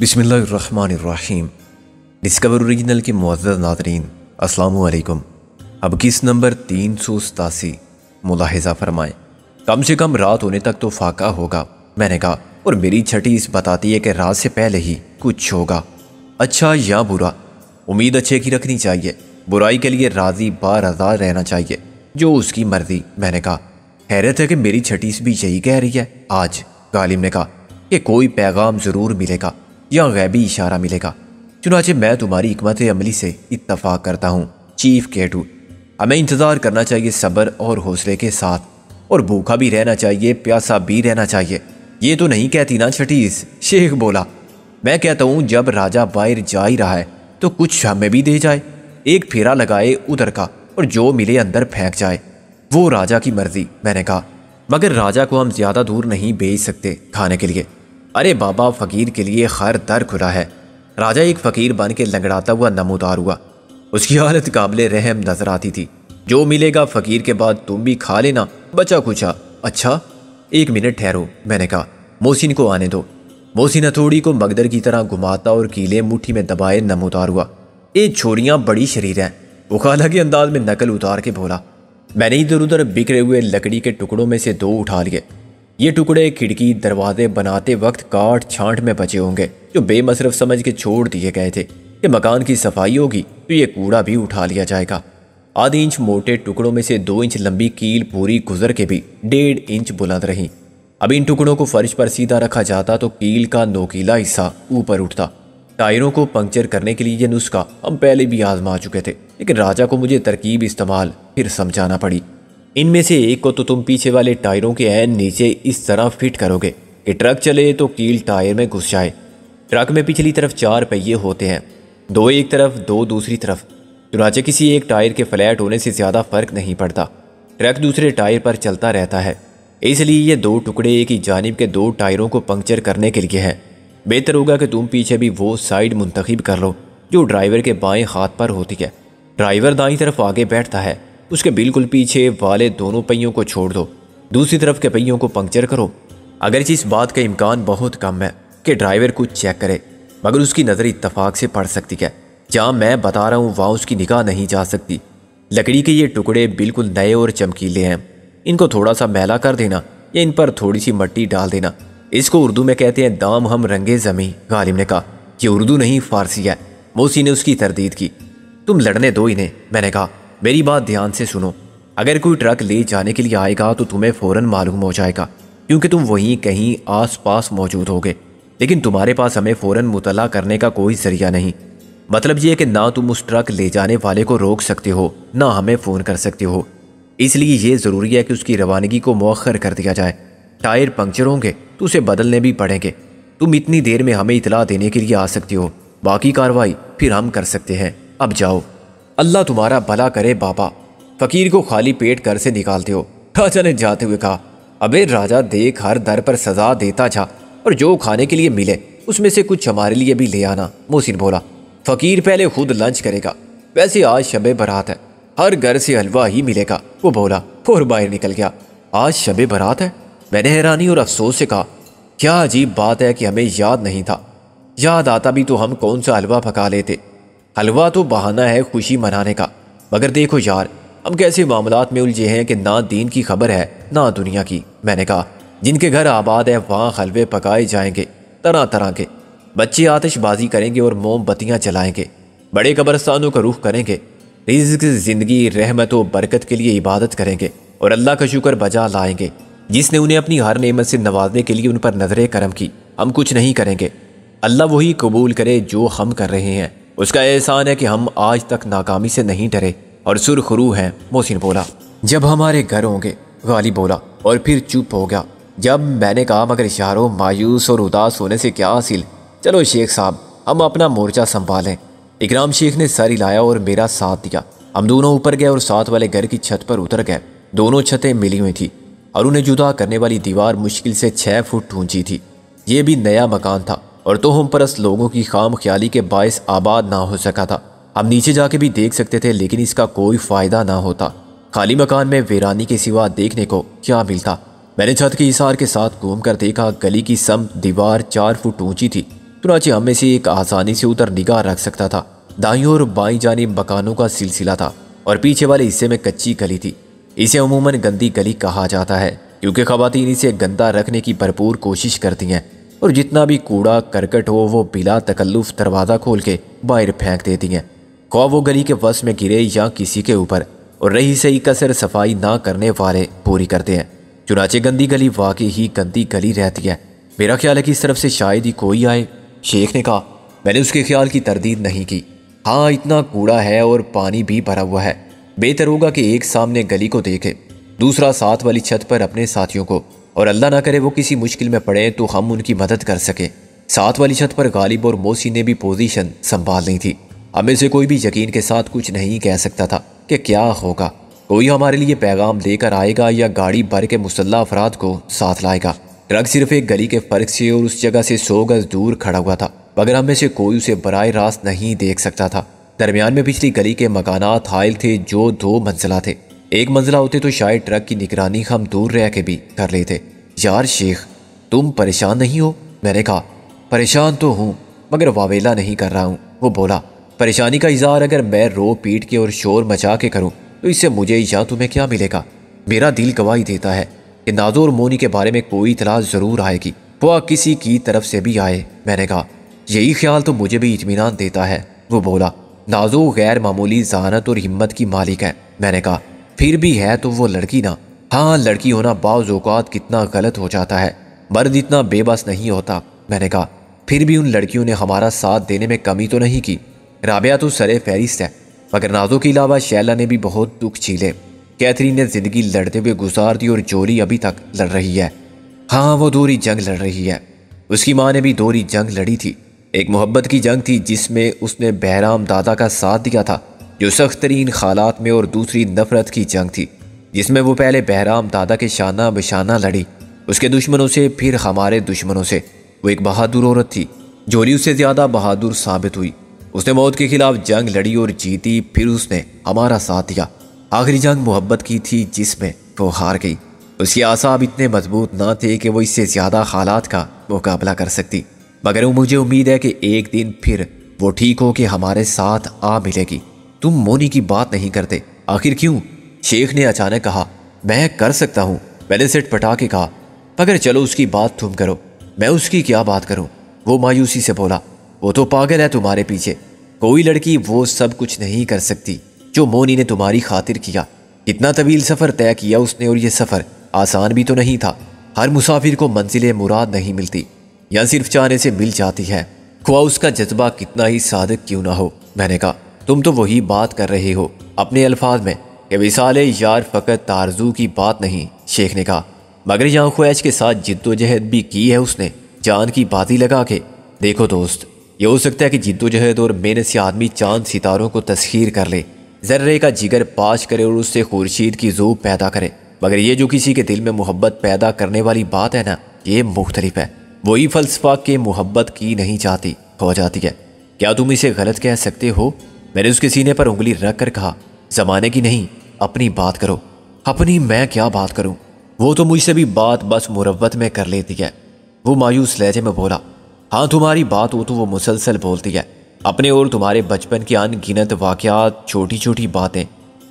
बिसमीम discover original के Muaz Nadreen असलकुम अब किस नंबर तीन सौ सतासी मुलाहजा फरमाएँ कम से कम रात होने तक तो फाका होगा मैंने कहा और मेरी छठी इस बताती है कि रात से पहले ही कुछ होगा अच्छा या बुरा उम्मीद अच्छे की रखनी चाहिए बुराई के लिए राजी बार आजार रहना चाहिए जो उसकी मर्जी मैंने कहा हैरत है कि मेरी इस भी यही कह रही है आज गालिब ने कहा कि कोई पैगाम ज़रूर मिलेगा या गैबी इशारा मिलेगा चुनाचे मैं तुम्हारी हमत अमली से इतफाक़ करता हूँ चीफ केटू हमें इंतज़ार करना चाहिए सब्र और हौसले के साथ और भूखा भी रहना चाहिए प्यासा भी रहना चाहिए ये तो नहीं कहती ना छटीस शेख बोला मैं कहता हूँ जब राजा बाहर जा ही रहा है तो कुछ हमें भी दे जाए एक फेरा लगाए उधर का और जो मिले अंदर फेंक जाए वो राजा की मर्जी मैंने कहा मगर राजा को हम ज़्यादा दूर नहीं भेज सकते खाने के लिए अरे बाबा फ़कीर के लिए हर दर खुला है राजा एक फ़कीर बन के लंगड़ाता हुआ नमोदार हुआ उसकी हालत काबिल रहम नजर आती थी जो मिलेगा फ़कीर के बाद तुम भी खा लेना बचा कुचा अच्छा एक मिनट ठहरो मैंने कहा मोहसिन को आने दो मोहसिन हथोड़ी को मगदर की तरह घुमाता और कीले मुट्ठी में दबाए नमोदार हुआ ये छोड़ियाँ बड़ी शरीर हैं वो खाला के अंदाज में नकल उतार के बोला मैंने इधर उधर बिखरे हुए लकड़ी के टुकड़ों में से दो उठा लिए ये टुकड़े खिड़की दरवाजे बनाते वक्त काट छांट में बचे होंगे जो बेमसरफ समझ के छोड़ दिए गए थे कि मकान की सफाई होगी तो ये कूड़ा भी उठा लिया जाएगा आधे इंच मोटे टुकड़ों में से दो इंच लंबी कील पूरी गुजर के भी डेढ़ इंच बुलंद रही अब इन टुकड़ों को फर्श पर सीधा रखा जाता तो कील का नोकीला हिस्सा ऊपर उठता टायरों को पंक्चर करने के लिए यह नुस्खा हम पहले भी आजमा चुके थे लेकिन राजा को मुझे तरकीब इस्तेमाल फिर समझाना पड़ी इनमें से एक को तो तुम पीछे वाले टायरों के एन नीचे इस तरह फिट करोगे कि ट्रक चले तो कील टायर में घुस जाए ट्रक में पिछली तरफ चार पहिए होते हैं दो एक तरफ दो दूसरी तरफ चुनाचे किसी एक टायर के फ्लैट होने से ज़्यादा फर्क नहीं पड़ता ट्रक दूसरे टायर पर चलता रहता है इसलिए ये दो टुकड़े एक ही जानब के दो टायरों को पंक्चर करने के लिए है बेहतर होगा कि तुम पीछे भी वो साइड मुंतखब कर लो जो ड्राइवर के बाएं हाथ पर होती है ड्राइवर दाई तरफ आगे बैठता है उसके बिल्कुल पीछे वाले दोनों पहियों को छोड़ दो दूसरी तरफ के पहियों को पंक्चर करो अगर इस बात का इम्कान बहुत कम है कि ड्राइवर कुछ चेक करे मगर उसकी नज़र इतफाक से पड़ सकती है जहाँ मैं बता रहा हूँ वहाँ उसकी निगाह नहीं जा सकती लकड़ी के ये टुकड़े बिल्कुल नए और चमकीले हैं इनको थोड़ा सा मैला कर देना या इन पर थोड़ी सी मट्टी डाल देना इसको उर्दू में कहते हैं दाम हम रंगे जमी गालिब ने कहा यह उर्दू नहीं फारसी है मोसी ने उसकी तरदीद की तुम लड़ने दो इन्हें मैंने कहा मेरी बात ध्यान से सुनो अगर कोई ट्रक ले जाने के लिए आएगा तो तुम्हें फ़ौर मालूम हो जाएगा क्योंकि तुम वहीं कहीं आस पास मौजूद होगे लेकिन तुम्हारे पास हमें फ़ौर मुतला करने का कोई ज़रिया नहीं मतलब यह कि ना तुम उस ट्रक ले जाने वाले को रोक सकते हो ना हमें फ़ोन कर सकते हो इसलिए यह ज़रूरी है कि उसकी रवानगी को मौखर कर दिया जाए टायर पंक्चर होंगे तो उसे बदलने भी पड़ेंगे तुम इतनी देर में हमें इतला देने के लिए आ सकते हो बाकी कार्रवाई फिर हम कर सकते हैं अब जाओ अल्लाह तुम्हारा भला करे बाबा फकीर को खाली पेट घर से निकालते हो राजा ने जाते हुए कहा अबे राजा देख हर दर पर सजा देता जा और जो खाने के लिए मिले उसमें से कुछ हमारे लिए भी ले आना मोहसिन बोला फकीर पहले खुद लंच करेगा वैसे आज शबे बारात है हर घर से हलवा ही मिलेगा वो बोला फोर बाहर निकल गया आज शबे बारात है मैंने हैरानी और अफसोस से कहा क्या अजीब बात है कि हमें याद नहीं था याद आता भी तो हम कौन सा हलवा पका लेते हलवा तो बहाना है खुशी मनाने का मगर देखो यार हम कैसे मामला में उलझे हैं कि ना दीन की खबर है ना दुनिया की मैंने कहा जिनके घर आबाद है वहाँ हलवे पकाए जाएंगे तरह तरह के बच्चे आतिशबाजी करेंगे और मोमबत्तियाँ चलाएँगे बड़े कब्रस्तानों का रुख करेंगे रिज्क ज़िंदगी रहमत व बरकत के लिए इबादत करेंगे और अल्लाह का शुक्र बजा लाएंगे जिसने उन्हें अपनी हर नेमत से नवाजने के लिए उन पर नजर करम की हम कुछ नहीं करेंगे अल्लाह वही कबूल करे जो हम कर रहे हैं उसका एहसान है कि हम आज तक नाकामी से नहीं डरे और सुरखरू हैं मोहसिन बोला जब हमारे घर होंगे गाली बोला और फिर चुप हो गया जब मैंने कहा मगर इशारों मायूस और उदास होने से क्या हासिल चलो शेख साहब हम अपना मोर्चा संभालें इकराम शेख ने सर हिलाया और मेरा साथ दिया हम दोनों ऊपर गए और साथ वाले घर की छत पर उतर गए दोनों छतें मिली हुई थी और उन्हें जुदा करने वाली दीवार मुश्किल से छः फुट ऊंची थी ये भी नया मकान था और तो हम परस्त लोगों की खाम ख्याली के बायस आबाद ना हो सका था हम नीचे जाके भी देख सकते थे लेकिन इसका कोई फ़ायदा ना होता खाली मकान में वीरानी के सिवा देखने को क्या मिलता मैंने छत के इशार के साथ घूम कर देखा गली की सम दीवार चार फुट ऊंची थी तुरंचे हमें से एक आसानी से उतर निगाह रख सकता था दाई और बाई जानी मकानों का सिलसिला था और पीछे वाले हिस्से में कच्ची गली थी इसे अमूमन गंदी गली कहा जाता है क्योंकि खवतिन इसे गंदा रखने की भरपूर कोशिश करती हैं और जितना भी कूड़ा करकट हो वो बिला तकल्लुफ दरवाज़ा खोल के बाहर फेंक देती हैं खौ वो गली के वस में गिरे या किसी के ऊपर और रही सही कसर सफाई ना करने वाले पूरी करते हैं चुनाचे गंदी गली वाकई ही गंदी गली रहती है मेरा ख्याल है कि इस तरफ से शायद ही कोई आए शेख ने कहा मैंने उसके ख्याल की तरदीद नहीं की हाँ इतना कूड़ा है और पानी भी भरा हुआ है बेहतर होगा कि एक सामने गली को देखे दूसरा साथ वाली छत पर अपने साथियों को और अल्लाह ना करे वो किसी मुश्किल में पड़े तो हम उनकी मदद कर सकें साथ वाली छत पर गालिब और मोसी ने भी पोजीशन संभाल ली थी हमें से कोई भी यकीन के साथ कुछ नहीं कह सकता था कि क्या होगा कोई हमारे लिए पैगाम लेकर आएगा या गाड़ी भर के मुसल्ला अफराद को साथ लाएगा ट्रक सिर्फ एक गली के फर्क से और उस जगह से सौ गज दूर खड़ा हुआ था मगर हमें से कोई उसे बरए रास्त नहीं देख सकता था दरमियान में पिछली गली के मकाना हायल थे जो दो मंजिला थे एक मंजिला होते तो शायद ट्रक की निगरानी हम दूर रह के भी कर लेते यार शेख तुम परेशान नहीं हो मैंने कहा परेशान तो हूँ मगर वावेला नहीं कर रहा हूँ वो बोला परेशानी का इजहार अगर मैं रो पीट के और शोर मचा के करूँ तो इससे मुझे या तुम्हें क्या मिलेगा मेरा दिल गवाही देता है कि नाजो और मोनी के बारे में कोई इतला ज़रूर आएगी वह किसी की तरफ से भी आए मैंने कहा यही ख्याल तो मुझे भी इतमान देता है वो बोला नाजो गैर मामूली जहानत और हिम्मत की मालिक है मैंने कहा फिर भी है तो वो लड़की ना हाँ लड़की होना बाज़ात कितना गलत हो जाता है मर्द इतना बेबस नहीं होता मैंने कहा फिर भी उन लड़कियों ने हमारा साथ देने में कमी तो नहीं की राबिया तो सरे फहरिस्त है मगर नाजों के अलावा शैला ने भी बहुत दुख छीले कैथरीन ने जिंदगी लड़ते हुए गुजार दी और जोरी अभी तक लड़ रही है हाँ वो दोहरी जंग लड़ रही है उसकी माँ ने भी दोहरी जंग लड़ी थी एक मोहब्बत की जंग थी जिसमें उसने बहराम दादा का साथ दिया था जो सख्त तरीन हालात में और दूसरी नफरत की जंग थी जिसमें वो पहले बहराम दादा के शाना बशाना लड़ी उसके दुश्मनों से फिर हमारे दुश्मनों से वो एक बहादुर औरत थी जोली उससे ज़्यादा बहादुर साबित हुई उसने मौत के खिलाफ जंग लड़ी और जीती फिर उसने हमारा साथ दिया आखिरी जंग मोहब्बत की थी जिसमें वो हार गई उसके आसाब इतने मजबूत ना थे कि वो इससे ज़्यादा हालात का मुकाबला कर सकती मगर मुझे उम्मीद है कि एक दिन फिर वो ठीक हो कि हमारे साथ आ मिलेगी तुम मोनी की बात नहीं करते आखिर क्यों शेख ने अचानक कहा मैं कर सकता हूँ मैंने सेट पटा के कहा मगर चलो उसकी बात तुम करो मैं उसकी क्या बात करूँ वो मायूसी से बोला वो तो पागल है तुम्हारे पीछे कोई लड़की वो सब कुछ नहीं कर सकती जो मोनी ने तुम्हारी खातिर किया इतना तवील सफ़र तय किया उसने और ये सफ़र आसान भी तो नहीं था हर मुसाफिर को मंजिल मुराद नहीं मिलती या सिर्फ चाहने से मिल जाती है खुआ उसका जज्बा कितना ही सादक क्यों ना हो मैंने कहा तुम तो वही बात कर रहे हो अपने अल्फाज में कि विसाल यार फ़कत तारजू की बात नहीं शेख ने कहा मगर यहाँ ख्वाहिश के साथ जिद्दोजहद भी की है उसने जान की बाती लगा के देखो दोस्त ये हो सकता है कि जिद्दोजहद और मेहनत से आदमी चांद सितारों को तस्खीर कर ले जर्रे का जिगर पाश करे और उससे खुर्शीद की जूब पैदा करे मगर ये जो किसी के दिल में मोहब्बत पैदा करने वाली बात है ना ये मुख्तलिफ है वही फलसफा के मोहब्बत की नहीं चाहती हो जाती है क्या तुम इसे गलत कह सकते हो मैंने उसके सीने पर उंगली रख कर कहा जमाने की नहीं अपनी बात करो अपनी मैं क्या बात करूं वो तो मुझसे भी बात बस मुरवत में कर लेती है वो मायूस लहजे में बोला हाँ तुम्हारी बात हो तो वो मुसलसल बोलती है अपने और तुम्हारे बचपन की अनगिनत वाकयात छोटी छोटी बातें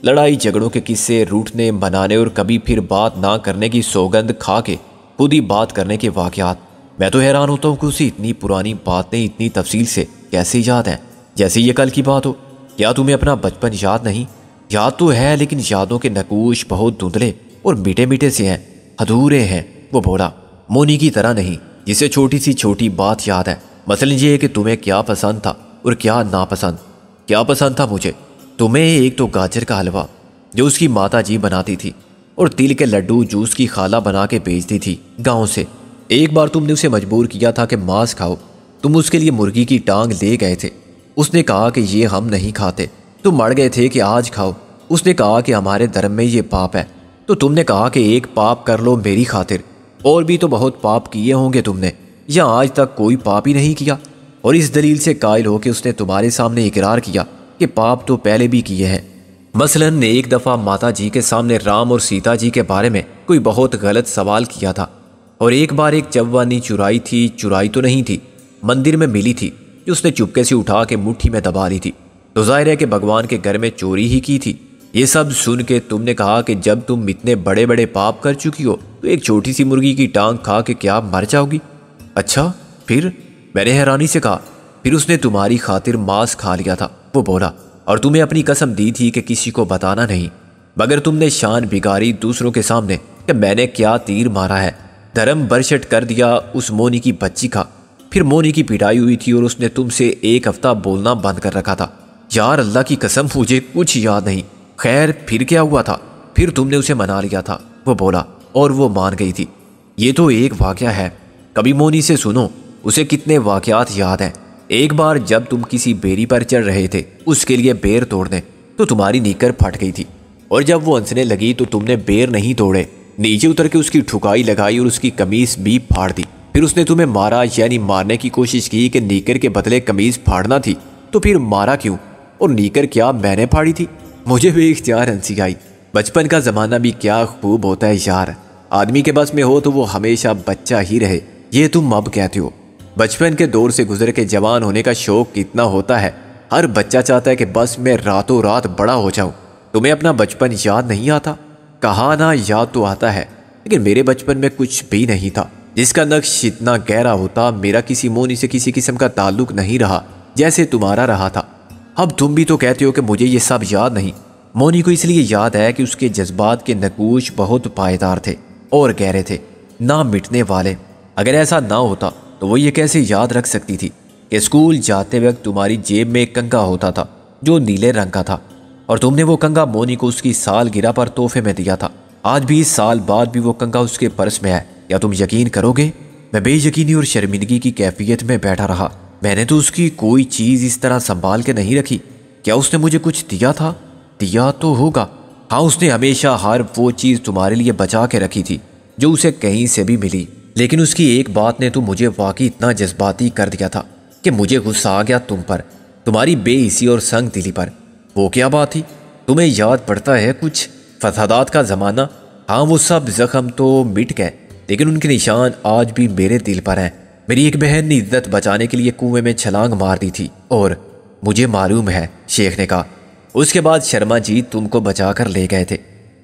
लड़ाई झगड़ों के किस्से रूठने मनाने और कभी फिर बात ना करने की सौगंध खा के खुद ही बात करने के वाकयात मैं तो हैरान होता हूँ कि उसे इतनी पुरानी बातें इतनी तफसील से कैसे याद हैं जैसे ये कल की बात हो क्या तुम्हें अपना बचपन याद नहीं याद तो है लेकिन यादों के नकूश बहुत धुंधले और मीठे मीठे से हैं अधूरे हैं वो बोला मोनी की तरह नहीं जिसे छोटी सी छोटी बात याद है मसलन ये कि तुम्हें क्या पसंद था और क्या नापसंद क्या पसंद था मुझे तुम्हें एक तो गाजर का हलवा जो उसकी माता जी बनाती थी और तिल के लड्डू जूस की खाला बना के बेचती थी गाँव से एक बार तुमने उसे मजबूर किया था कि मांस खाओ तुम उसके लिए मुर्गी की टांग ले गए थे उसने कहा कि ये हम नहीं खाते तुम मर गए थे कि आज खाओ उसने कहा कि हमारे धर्म में ये पाप है तो तुमने कहा कि एक पाप कर लो मेरी खातिर और भी तो बहुत पाप किए होंगे तुमने या आज तक कोई पाप ही नहीं किया और इस दलील से कायल होकर उसने तुम्हारे सामने इकरार किया कि पाप तो पहले भी किए हैं मसलन ने एक दफ़ा माता जी के सामने राम और सीता जी के बारे में कोई बहुत गलत सवाल किया था और एक बार एक चव्वानी चुराई थी चुराई तो नहीं थी मंदिर में मिली थी कि उसने चुपके से उठा के मुट्ठी में दबा ली थी तो जाहिर है कि भगवान के घर में चोरी ही की थी ये सब सुन के तुमने कहा कि जब तुम इतने बड़े बड़े पाप कर चुकी हो तो एक छोटी सी मुर्गी की टांग खा के क्या मर जाओगी अच्छा फिर मैंने हैरानी से कहा फिर उसने तुम्हारी खातिर मांस खा लिया था वो बोला और तुम्हें अपनी कसम दी थी कि किसी को बताना नहीं मगर तुमने शान बिगाड़ी दूसरों के सामने कि मैंने क्या तीर मारा है धर्म बरशट कर दिया उस मोनी की बच्ची का फिर मोनी की पिटाई हुई थी और उसने तुमसे एक हफ्ता बोलना बंद कर रखा था यार अल्लाह की कसम मुझे कुछ याद नहीं खैर फिर क्या हुआ था फिर तुमने उसे मना लिया था वो बोला और वो मान गई थी ये तो एक वाक़ है कभी मोनी से सुनो उसे कितने वाक़ात याद हैं एक बार जब तुम किसी बेरी पर चढ़ रहे थे उसके लिए बेर तोड़ने तो तुम्हारी नीकर फट गई थी और जब वो हंसने लगी तो तुमने बेर नहीं तोड़े नीचे उतर के उसकी ठुकाई लगाई और उसकी कमीज भी फाड़ दी फिर उसने तुम्हें मारा यानी मारने की कोशिश की कि नीकर के बदले कमीज फाड़ना थी तो फिर मारा क्यों और नीकर क्या मैंने फाड़ी थी मुझे भी इख्तियार हंसी आई बचपन का ज़माना भी क्या खूब होता है यार आदमी के बस में हो तो वो हमेशा बच्चा ही रहे ये तुम अब कहते हो बचपन के दौर से गुजर के जवान होने का शौक कितना होता है हर बच्चा चाहता है कि बस मैं रातों रात बड़ा हो जाऊं तुम्हें अपना बचपन याद नहीं आता कहा ना याद तो आता है लेकिन मेरे बचपन में कुछ भी नहीं था जिसका नक्श इतना गहरा होता मेरा किसी मोनी से किसी किस्म का ताल्लुक नहीं रहा जैसे तुम्हारा रहा था अब तुम भी तो कहते हो कि मुझे ये सब याद नहीं मोनी को इसलिए याद है कि उसके जज्बात के नकूश बहुत पायदार थे और गहरे थे ना मिटने वाले अगर ऐसा ना होता तो वो ये कैसे याद रख सकती थी कि स्कूल जाते वक्त तुम्हारी जेब में एक कंगा होता था जो नीले रंग का था और तुमने वो कंगा मोनी को उसकी साल गिरा पर तोहफे में दिया था आज भी साल बाद भी वो कंगा उसके पर्स में है क्या तुम यकीन करोगे मैं बेयकीनी और शर्मिंदगी की कैफियत में बैठा रहा मैंने तो उसकी कोई चीज़ इस तरह संभाल के नहीं रखी क्या उसने मुझे कुछ दिया था दिया तो होगा हाँ उसने हमेशा हर वो चीज़ तुम्हारे लिए बचा के रखी थी जो उसे कहीं से भी मिली लेकिन उसकी एक बात ने तो मुझे वाकई इतना जज्बाती कर दिया था कि मुझे गुस्सा आ गया तुम पर तुम्हारी बेहिसी और संग दिली पर वो क्या बात थी तुम्हें याद पड़ता है कुछ फसादात का ज़माना हाँ वो सब जख्म तो मिट गए लेकिन उनके निशान आज भी मेरे दिल पर हैं मेरी एक बहन ने इज्जत बचाने के लिए कुएं में छलांग मार दी थी और मुझे मालूम है शेख ने कहा उसके बाद शर्मा जी तुमको बचा कर ले गए थे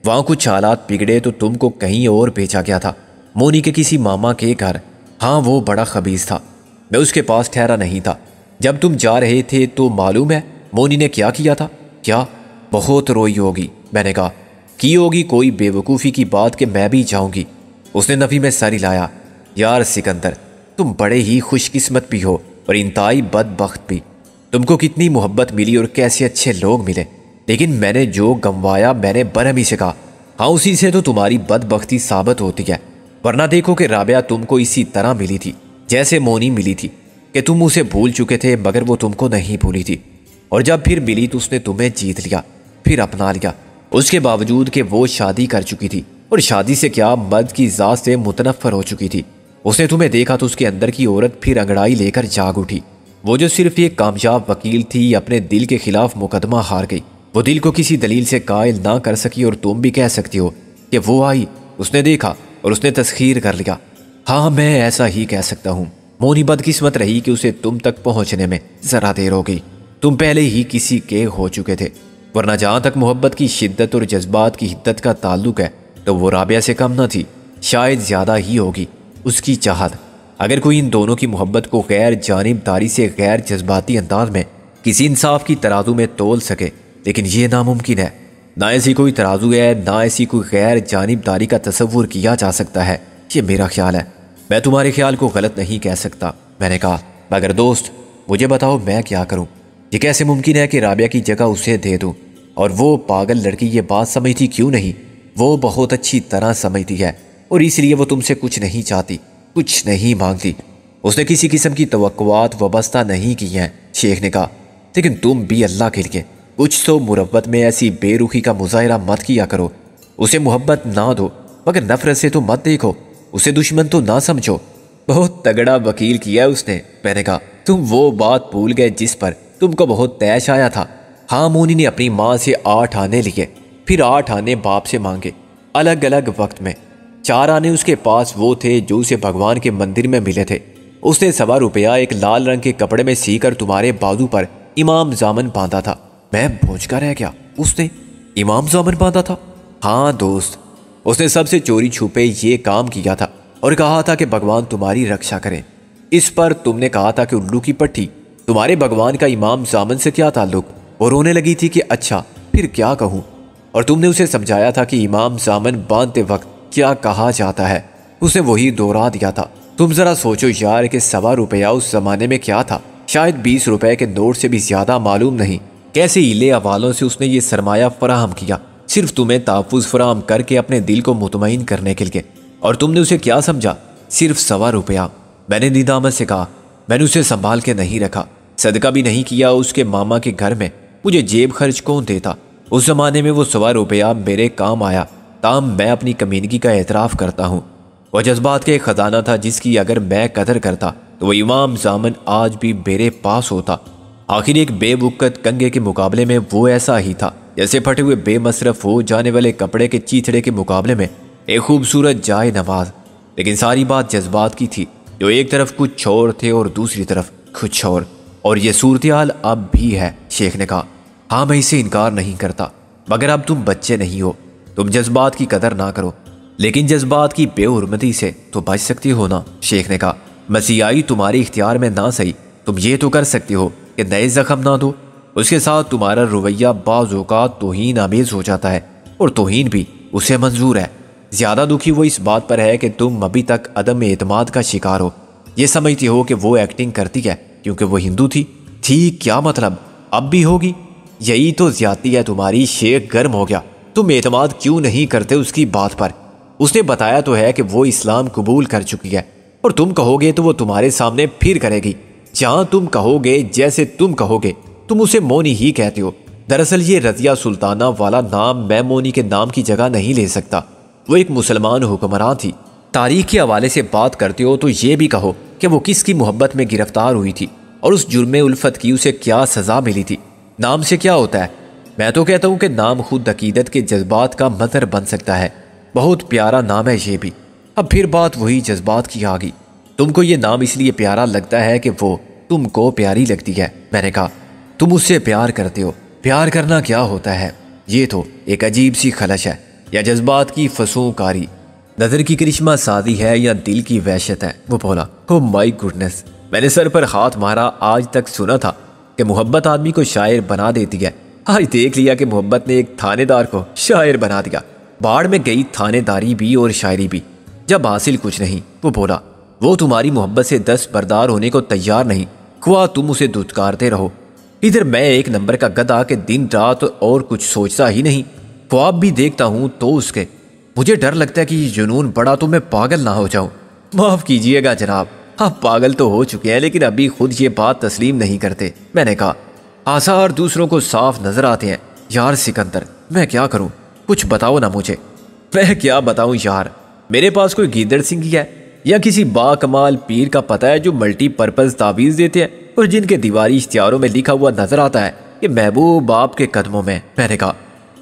वहाँ कुछ हालात बिगड़े तो तुमको कहीं और बेचा गया था मोनी के किसी मामा के घर हाँ वो बड़ा खबीज था मैं उसके पास ठहरा नहीं था जब तुम जा रहे थे तो मालूम है मोनी ने क्या किया था क्या बहुत रोई होगी मैंने कहा की होगी कोई बेवकूफ़ी की बात कि मैं भी जाऊंगी उसने नफी में सर हिलाया यार सिकंदर तुम बड़े ही खुशकिस्मत भी हो और इंतहाई बदबخت भी तुमको कितनी मोहब्बत मिली और कैसे अच्छे लोग मिले लेकिन मैंने जो गंवाया मैंने बरहमी से कहा हाँ उसी से तो तुम्हारी बदबख्ती साबित होती है वरना देखो कि राबिया तुमको इसी तरह मिली थी जैसे मोनी मिली थी कि तुम उसे भूल चुके थे मगर वो तुमको नहीं भूली थी और जब फिर मिली तो उसने तुम्हें जीत लिया फिर अपना लिया उसके बावजूद कि वो शादी कर चुकी थी और शादी से क्या मर्द की इजात से मुतनफर हो चुकी थी उसने तुम्हें देखा तो उसके अंदर की औरत फिर अंगड़ाई लेकर जाग उठी वो जो सिर्फ एक कामयाब वकील थी अपने दिल के खिलाफ मुकदमा हार गई वो दिल को किसी दलील से कायल ना कर सकी और तुम भी कह सकती हो कि वो आई उसने देखा और उसने तस्खीर कर लिया हाँ मैं ऐसा ही कह सकता हूँ मोनी बदकिस्मत रही कि उसे तुम तक पहुँचने में ज़रा देर हो गई तुम पहले ही किसी के हो चुके थे वरना जहाँ तक मोहब्बत की शिद्दत और जज्बात की हिद्दत का ताल्लुक है तो वो राबिया से कम ना थी शायद ज़्यादा ही होगी उसकी चाहत अगर कोई इन दोनों की मोहब्बत को गैर जानबदारी से गैर जज्बाती अंदाज में किसी इंसाफ की तराजू में तोल सके लेकिन यह नामुमकिन है ना ऐसी कोई तराजू है ना ऐसी कोई गैर जानबदारी का तस्वूर किया जा सकता है ये मेरा ख्याल है मैं तुम्हारे ख्याल को गलत नहीं कह सकता मैंने कहा मगर दोस्त मुझे बताओ मैं क्या करूँ ये कैसे मुमकिन है कि राबिया की जगह उसे दे दूँ और वो पागल लड़की ये बात समझती क्यों नहीं वो बहुत अच्छी तरह समझती है और इसलिए वो तुमसे कुछ नहीं चाहती कुछ नहीं मांगती उसने किसी किस्म की तवक्वात वबस्ता नहीं की हैं शेख ने कहा लेकिन तुम भी अल्लाह के लिए कुछ तो मुरबत में ऐसी बेरुखी का मुजाहरा मत किया करो उसे मुहब्बत ना दो मगर नफरत से तो मत देखो उसे दुश्मन तो ना समझो बहुत तगड़ा वकील किया है उसने मैंने कहा तुम वो बात भूल गए जिस पर तुमको बहुत तैश आया था हामोनी ने अपनी माँ से आठ आने लिए फिर आठ आने बाप से मांगे अलग अलग वक्त में चार आने उसके पास वो थे जो उसे भगवान के मंदिर में मिले थे उसने सवा रुपया एक लाल रंग के कपड़े में सीकर तुम्हारे बाजू पर इमाम जामन बांधा था मैं भोजका रह गया उसने इमाम जामन बांधा था हाँ दोस्त उसने सबसे चोरी छुपे ये काम किया था और कहा था कि भगवान तुम्हारी रक्षा करें इस पर तुमने कहा था कि उल्लू की पट्टी तुम्हारे भगवान का इमाम जामन से क्या ताल्लुक और रोने लगी थी कि अच्छा फिर क्या कहूँ और तुमने उसे समझाया था कि इमाम जामन बांधते वक्त क्या कहा जाता है उसने वही दोहरा दिया था तुम जरा सोचो यार कि सवा रुपया उस जमाने में क्या था शायद बीस रुपए के नोट से भी ज्यादा मालूम नहीं कैसे इले हवालों से उसने ये सरमाया फराहम किया सिर्फ तुम्हें तहफुज फराहम करके अपने दिल को मुतमिन करने के लिए और तुमने उसे क्या समझा सिर्फ सवा रुपया मैंने निदामत से कहा मैंने उसे संभाल के नहीं रखा सदका भी नहीं किया उसके मामा के घर में मुझे जेब खर्च कौन देता उस ज़माने में वो सवा रुपया मेरे काम आया ताम मैं अपनी कमीनगी का एतराफ़ करता हूँ वह जज्बात का एक ख़जाना था जिसकी अगर मैं कदर करता तो वह इमाम जामन आज भी मेरे पास होता आखिर एक बेबुकत कंगे के मुकाबले में वो ऐसा ही था जैसे फटे हुए बेमसरफ हो जाने वाले कपड़े के चीथड़े के मुकाबले में एक खूबसूरत जाए नमाज लेकिन सारी बात जज्बात की थी जो एक तरफ कुछ और थे और दूसरी तरफ कुछ और और ये सूरत हाल अब भी है शेख ने कहा हाँ मैं इसे इनकार नहीं करता मगर अब तुम बच्चे नहीं हो तुम जज्बात की कदर ना करो लेकिन जज्बात की बेहरमती से तो बच सकती हो ना शेख ने कहा मसीहाई तुम्हारे इख्तियार में ना सही तुम ये तो कर सकती हो कि नए जख्म ना दो उसके साथ तुम्हारा रवैया बाजा तोहन आमेज़ हो जाता है और तोहन भी उसे मंजूर है ज़्यादा दुखी वो इस बात पर है कि तुम अभी तक अदम एतमाद का शिकार हो ये समझती हो कि वो एक्टिंग करती है क्योंकि वो हिंदू थी ठीक क्या मतलब अब भी होगी यही तो ज्यादा है तुम्हारी शेख गर्म हो गया तुम एतमाद क्यों नहीं करते उसकी बात पर उसने बताया तो है कि वो इस्लाम कबूल कर चुकी है और तुम कहोगे तो वो तुम्हारे सामने फिर करेगी जहां तुम कहोगे जैसे तुम कहोगे तुम उसे मोनी ही कहते हो दरअसल ये रजिया सुल्ताना वाला नाम मैं मोनी के नाम की जगह नहीं ले सकता वो एक मुसलमान हुक्मरान थी तारीख के हवाले से बात करते हो तो ये भी कहो कि वो किसकी मोहब्बत में गिरफ्तार हुई थी और उस जुर्म उल्फत की उसे क्या सज़ा मिली थी नाम से क्या होता है मैं तो कहता हूँ कि नाम खुद अकीदत के जज्बात का मजर बन सकता है बहुत प्यारा नाम है ये भी अब फिर बात वही जज्बात की आ गई तुमको ये नाम इसलिए प्यारा लगता है कि वो तुमको प्यारी लगती है मैंने कहा तुम उससे प्यार करते हो प्यार करना क्या होता है ये तो एक अजीब सी खलश है या जज्बात की फसूकारी नज़र की करिश्मा सादी है या दिल की वहशत है वो बोला हो माई गुडनेस मैंने सर पर हाथ मारा आज तक सुना था कि मोहब्बत आदमी को शायर बना देती है आज देख लिया कि मोहब्बत ने एक थानेदार को शायर बना दिया बाढ़ में गई थानेदारी भी और शायरी भी जब हासिल कुछ नहीं वो बोला वो तुम्हारी मोहब्बत से दस बरदार होने को तैयार नहीं खुआ तुम उसे दुदकारते रहो इधर मैं एक नंबर का गदा के दिन रात और कुछ सोचता ही नहीं ख्वाब भी देखता हूँ तो उसके मुझे डर लगता है कि ये जुनून बड़ा तो मैं पागल ना हो जाऊँ माफ़ कीजिएगा जनाब आप हाँ, पागल तो हो चुके हैं लेकिन अभी खुद ये बात तस्लीम नहीं करते मैंने कहा आसार दूसरों को साफ नजर आते हैं यार सिकंदर मैं क्या करूं कुछ बताओ ना मुझे मैं क्या बताऊं यार मेरे पास कोई गीदड़ सिंह ही है या किसी बाकमाल पीर का पता है जो मल्टीपर्पज़ तावीज़ देते हैं और जिनके दीवारी इश्तियारों में लिखा हुआ नजर आता है कि महबूब आप के कदमों में मैंने कहा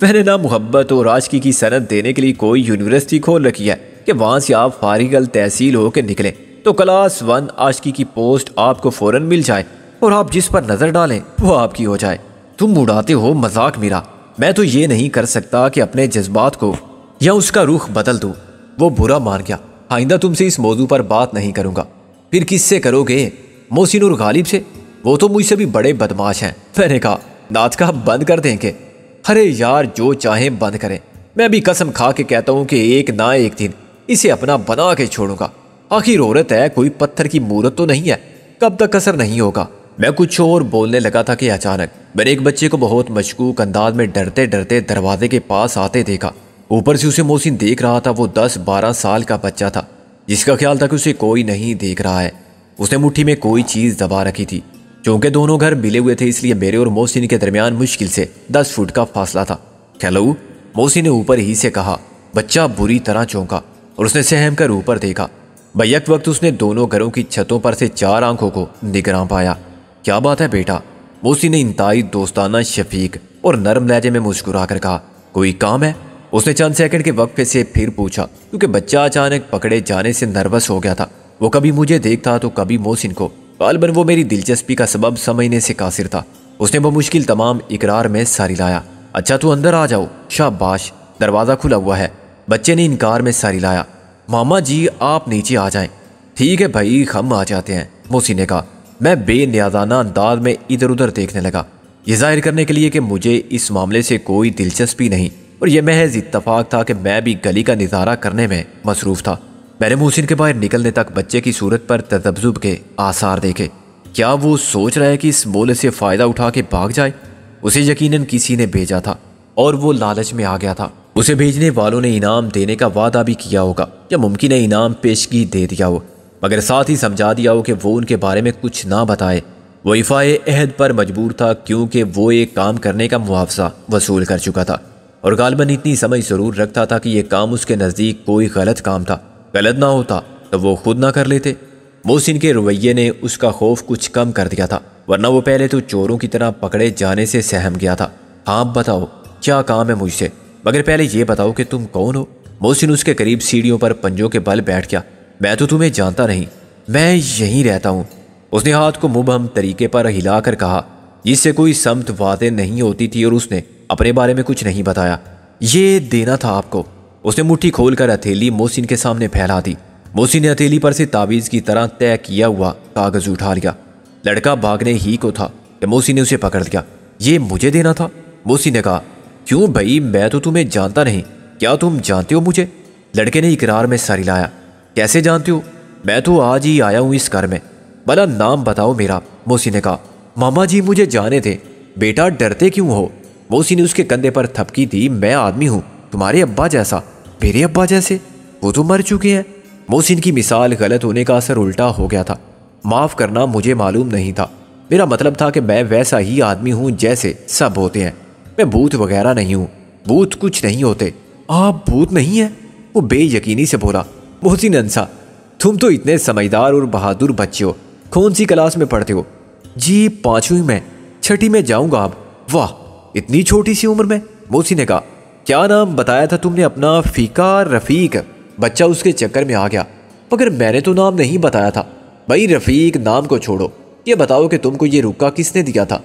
मैंने ना मोहब्बत और राजकी की सनत देने के लिए कोई यूनिवर्सिटी खोल रखी है कि वहां से आप फारिगल तहसील होकर निकलें तो क्लास वन आशकी की पोस्ट आपको फ़ौरन मिल जाए और आप जिस पर नज़र डालें वो आपकी हो जाए तुम उड़ाते हो मजाक मेरा मैं तो ये नहीं कर सकता कि अपने जज्बात को या उसका रुख बदल दू वो बुरा मान गया आइंदा तुमसे इस मौजू पर बात नहीं करूँगा फिर किससे करोगे मोहसिन और गालिब से वो तो मुझसे भी बड़े बदमाश हैं मैंने कहा नाच का बंद कर देंगे अरे यार जो चाहें बंद करें मैं भी कसम खा के कहता हूँ कि एक ना एक दिन इसे अपना बना के छोड़ूंगा आखिर औरत है कोई पत्थर की मूर्त तो नहीं है कब तक असर नहीं होगा मैं कुछ और बोलने लगा था कि अचानक मैंने एक बच्चे को बहुत मशकूक अंदाज में डरते डरते दरवाजे के पास आते देखा ऊपर से उसे मोहसिन देख रहा था वो दस बारह साल का बच्चा था जिसका ख्याल था कि उसे कोई नहीं देख रहा है उसने मुट्ठी में कोई चीज़ दबा रखी थी चूंकि दोनों घर मिले हुए थे इसलिए मेरे और मोहसिन के दरमियान मुश्किल से दस फुट का फासला था खलऊ मोहसिन ने ऊपर ही से कहा बच्चा बुरी तरह चौंका और उसने सहम कर ऊपर देखा बैक वक्त उसने दोनों घरों की छतों पर से चार आंखों को निगरान पाया क्या बात है बेटा मोसी ने इंतई दोस्ताना शफीक और नरम लहजे में मुस्कुरा कर कहा कोई काम है उसने चंद सेकंड के वक्फे से फिर पूछा क्योंकि बच्चा अचानक पकड़े जाने से नर्वस हो गया था वो कभी मुझे देखता तो कभी मोहसिन को गालबन वो मेरी दिलचस्पी का सबब समझने से कासिर था उसने वो मुश्किल तमाम इकरार में सारी लाया अच्छा तू अंदर आ जाओ शाबाश दरवाज़ा खुला हुआ है बच्चे ने इनकार में सारी लाया मामा जी आप नीचे आ जाएं ठीक है भाई हम आ जाते हैं मोसी ने कहा मैं बेनियाजाना अंदाज में इधर उधर देखने लगा ये जाहिर करने के लिए कि मुझे इस मामले से कोई दिलचस्पी नहीं और यह महज इतफाक था कि मैं भी गली का नज़ारा करने में मसरूफ़ था मैंने मोहसिन के बाहर निकलने तक बच्चे की सूरत पर तजब्जुब के आसार देखे क्या वो सोच रहा है कि इस मोले से फ़ायदा उठा के भाग जाए उसे यकीनन किसी ने भेजा था और वो लालच में आ गया था उसे भेजने वालों ने इनाम देने का वादा भी किया होगा या मुमकिन है इनाम पेशगी दे दिया हो मगर साथ ही समझा दिया हो कि वो उनके बारे में कुछ ना बताए वो इफ़ाए अहद पर मजबूर था क्योंकि वो एक काम करने का मुआवजा वसूल कर चुका था और गालबन इतनी समझ ज़रूर रखता था कि यह काम उसके नज़दीक कोई गलत काम था गलत ना होता तो वो खुद ना कर लेते मोहसिन के रवैये ने उसका खौफ कुछ कम कर दिया था वरना वो पहले तो चोरों की तरह पकड़े जाने से सहम गया था आप हाँ, बताओ क्या काम है मुझसे मगर पहले ये बताओ कि तुम कौन हो मोहसिन उसके करीब सीढ़ियों पर पंजों के बल बैठ गया मैं तो तुम्हें जानता नहीं मैं यहीं रहता हूँ उसने हाथ को मुबहम तरीके पर हिला कर कहा जिससे कोई समत वादे नहीं होती थी और उसने अपने बारे में कुछ नहीं बताया ये देना था आपको उसने मुट्ठी खोलकर हथेली मोहसिन के सामने फैला दी मोहसिन ने हथेली पर से तावीज की तरह तय किया हुआ कागज़ उठा लिया लड़का भागने ही को था कि मोहसिन ने उसे पकड़ लिया ये मुझे देना था मोहसिन ने कहा क्यों भाई मैं तो तुम्हें जानता नहीं क्या तुम जानते हो मुझे लड़के ने इकरार में सर हिलाया कैसे जानते हो मैं तो आज ही आया हूँ इस घर में भला नाम बताओ मेरा मोसी ने कहा मामा जी मुझे जाने थे बेटा डरते क्यों हो मोसी ने उसके कंधे पर थपकी थी मैं आदमी हूँ तुम्हारे अब्बा जैसा मेरे अब्बा जैसे वो तो मर चुके हैं मोहसिन की मिसाल गलत होने का असर उल्टा हो गया था माफ़ करना मुझे मालूम नहीं था मेरा मतलब था कि मैं वैसा ही आदमी हूँ जैसे सब होते हैं मैं भूत वगैरह नहीं हूँ भूत कुछ नहीं होते आप भूत नहीं हैं वो बेयकीनी से बोला मोहसिन अंसा तुम तो इतने समझदार और बहादुर बच्चे हो कौन सी क्लास में पढ़ते हो जी पांचवी में छठी में जाऊँगा अब वाह इतनी छोटी सी उम्र में मोहसिन ने कहा क्या नाम बताया था तुमने अपना फ़ीका रफ़ीक बच्चा उसके चक्कर में आ गया मगर मैंने तो नाम नहीं बताया था भाई रफ़ीक नाम को छोड़ो ये बताओ कि तुमको ये रुका किसने दिया था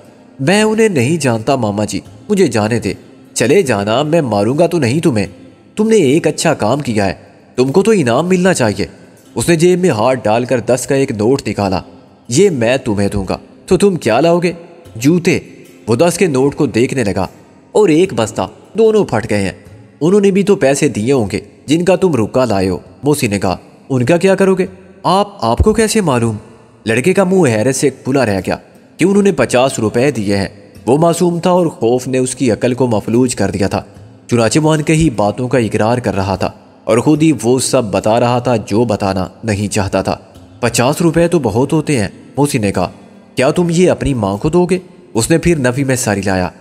मैं उन्हें नहीं जानता मामा जी मुझे जाने दे चले जाना मैं मारूंगा तो नहीं तुम्हें तुमने एक अच्छा काम किया है तुमको तो इनाम मिलना चाहिए उसने जेब में हाथ डालकर दस का एक नोट निकाला ये मैं तुम्हें दूंगा तो तुम क्या लाओगे जूते वो दस के नोट को देखने लगा और एक बस्ता दोनों फट गए हैं उन्होंने भी तो पैसे दिए होंगे जिनका तुम रुका लाए हो मोसी ने कहा उनका क्या करोगे आप आपको कैसे मालूम लड़के का मुंह हैरत से खुला रह गया कि उन्होंने पचास रुपए दिए हैं वो मासूम था और खौफ ने उसकी अकल को मफलूज कर दिया था चुनाचे मोहन कई बातों का इकरार कर रहा था और खुद ही वो सब बता रहा था जो बताना नहीं चाहता था पचास रुपए तो बहुत होते हैं मोसी ने कहा क्या तुम ये अपनी माँ को दोगे उसने फिर नफी में सारी लाया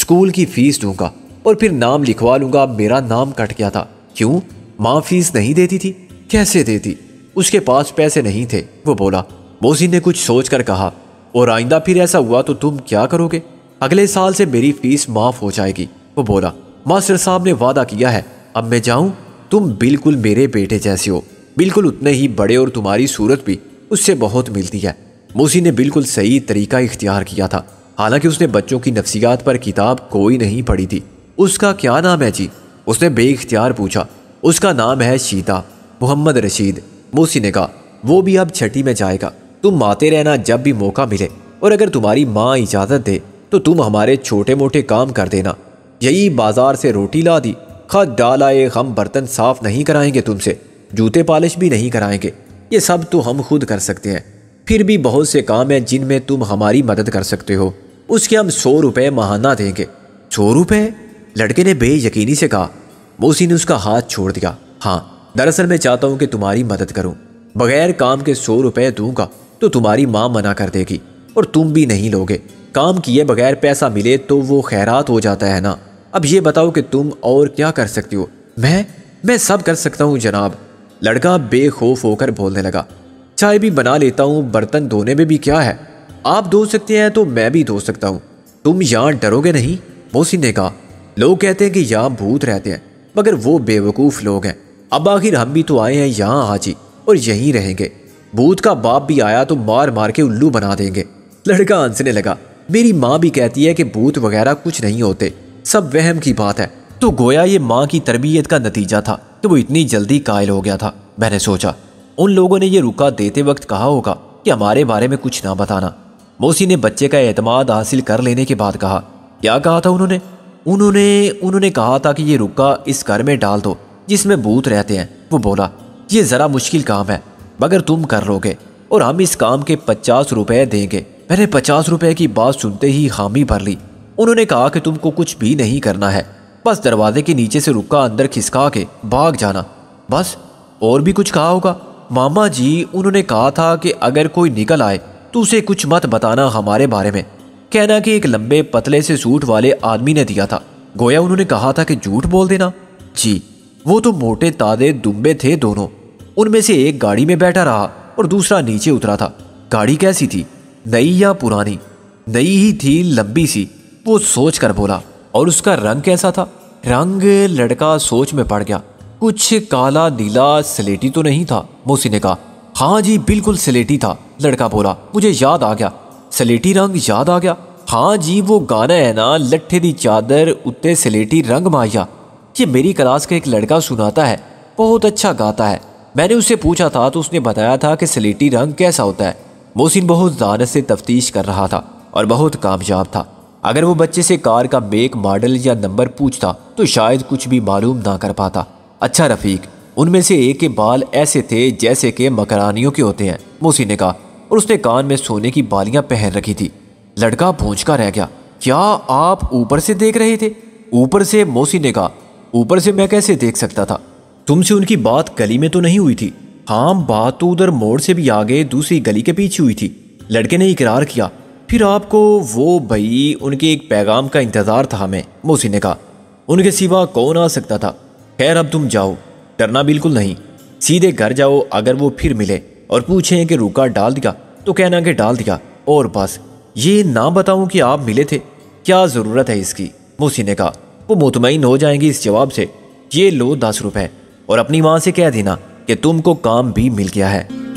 स्कूल की फीस दूंगा और फिर नाम लिखवा लूंगा मेरा नाम कट गया था क्यों माँ फीस नहीं देती थी कैसे देती उसके पास पैसे नहीं थे वो बोला मोसी ने कुछ सोच कर कहा और आइंदा फिर ऐसा हुआ तो तुम क्या करोगे अगले साल से मेरी फीस माफ़ हो जाएगी वो बोला मास्टर साहब ने वादा किया है अब मैं जाऊं तुम बिल्कुल मेरे बेटे जैसे हो बिल्कुल उतने ही बड़े और तुम्हारी सूरत भी उससे बहुत मिलती है मूसी ने बिल्कुल सही तरीका इख्तियार किया था हालांकि उसने बच्चों की नफसियात पर किताब कोई नहीं पढ़ी थी उसका क्या नाम है जी उसने बेख्तियार पूछा उसका नाम है शीता मोहम्मद रशीद मोसी ने कहा वो भी अब छठी में जाएगा तुम आते रहना जब भी मौका मिले और अगर तुम्हारी माँ इजाज़त दे तो तुम हमारे छोटे मोटे काम कर देना यही बाजार से रोटी ला दी खत डाल आए हम बर्तन साफ नहीं कराएंगे तुमसे जूते पालिश भी नहीं कराएंगे ये सब तो हम खुद कर सकते हैं फिर भी बहुत से काम हैं जिनमें तुम हमारी मदद कर सकते हो उसके हम सौ रुपये महाना देंगे सौ रुपये लड़के ने बेयकीनी से कहा मोसी ने उसका हाथ छोड़ दिया हाँ दरअसल मैं चाहता हूँ कि तुम्हारी मदद करूँ बगैर काम के सौ रुपये दूंगा तो तुम्हारी माँ मना कर देगी और तुम भी नहीं लोगे काम किए बगैर पैसा मिले तो वो खैरात हो जाता है ना अब ये बताओ कि तुम और क्या कर सकती हो मैं मैं सब कर सकता हूँ जनाब लड़का बेखौफ होकर बोलने लगा चाय भी बना लेता हूँ बर्तन धोने में भी क्या है आप धो सकते हैं तो मैं भी धो सकता हूँ तुम यहाँ डरोगे नहीं मोहसिन ने कहा लोग कहते हैं कि यहाँ भूत रहते हैं मगर वो बेवकूफ़ लोग हैं अब आखिर हम भी तो आए हैं यहाँ हाजी और यहीं रहेंगे भूत का बाप भी आया तो मार मार के उल्लू बना देंगे लड़का हंसने लगा मेरी माँ भी कहती है कि भूत वगैरह कुछ नहीं होते सब वहम की बात है तो गोया ये माँ की तरबियत का नतीजा था कि वो इतनी जल्दी कायल हो गया था मैंने सोचा उन लोगों ने यह रुका देते वक्त कहा होगा कि हमारे बारे में कुछ ना बताना मौसी ने बच्चे का एतमाद हासिल कर लेने के बाद कहा क्या कहा था उन्होंने उन्होंने उन्होंने कहा था कि ये रुका इस घर में डाल दो जिसमें भूत रहते हैं वो बोला ये ज़रा मुश्किल काम है मगर तुम कर लोगे और हम इस काम के पचास रुपए देंगे मैंने पचास रुपए की बात सुनते ही हामी भर ली उन्होंने कहा कि तुमको कुछ भी नहीं करना है बस दरवाजे के नीचे से रुका अंदर खिसका के भाग जाना बस और भी कुछ कहा होगा मामा जी उन्होंने कहा था कि अगर कोई निकल आए तो उसे कुछ मत बताना हमारे बारे में कहना कि एक लंबे पतले से सूट वाले आदमी ने दिया था गोया उन्होंने कहा था कि झूठ बोल देना जी वो तो मोटे तादे दुम्बे थे दोनों उनमें से एक गाड़ी में बैठा रहा और दूसरा नीचे उतरा था गाड़ी कैसी थी नई या पुरानी नई ही थी लंबी सी वो सोच कर बोला और उसका रंग कैसा था रंग लड़का सोच में पड़ गया कुछ काला नीला स्लेटी तो नहीं था मोसी ने कहा हाँ जी बिल्कुल स्लेटी था लड़का बोला मुझे याद आ गया स्लेटी रंग याद आ गया हाँ जी वो गाना है ना लट्ठे दी चादर उत्ते स्लेटी रंग माहिया ये मेरी क्लास का एक लड़का सुनाता है बहुत अच्छा गाता है मैंने उससे पूछा था तो उसने बताया था कि स्लेटी रंग कैसा होता है मोहसिन बहुत जानत से तफ्तीश कर रहा था और बहुत कामयाब था अगर वो बच्चे से कार का मेक मॉडल या नंबर पूछता तो शायद कुछ भी मालूम ना कर पाता अच्छा रफीक उनमें से एक के बाल ऐसे थे जैसे कि मकरानियों के होते हैं मोहसिन ने कहा और उसने कान में सोने की बालियां पहन रखी थी लड़का भूंचका रह गया क्या आप ऊपर से देख रहे थे ऊपर से मोहसिन ने कहा ऊपर से मैं कैसे देख सकता था तुमसे उनकी बात गली में तो नहीं हुई थी हाँ बात तो उधर मोड़ से भी आगे दूसरी गली के पीछे हुई थी लड़के ने इकरार किया फिर आपको वो भई उनके एक पैगाम का इंतज़ार था हमें मोसी ने कहा उनके सिवा कौन आ सकता था खैर अब तुम जाओ डरना बिल्कुल नहीं सीधे घर जाओ अगर वो फिर मिले और पूछें कि रुका डाल दिया तो कहना कि डाल दिया और बस ये ना बताऊं कि आप मिले थे क्या ज़रूरत है इसकी मोसी ने कहा वो मुतमिन हो जाएंगी इस जवाब से ये लो दस रुपये और अपनी मां से कह देना कि तुमको काम भी मिल गया है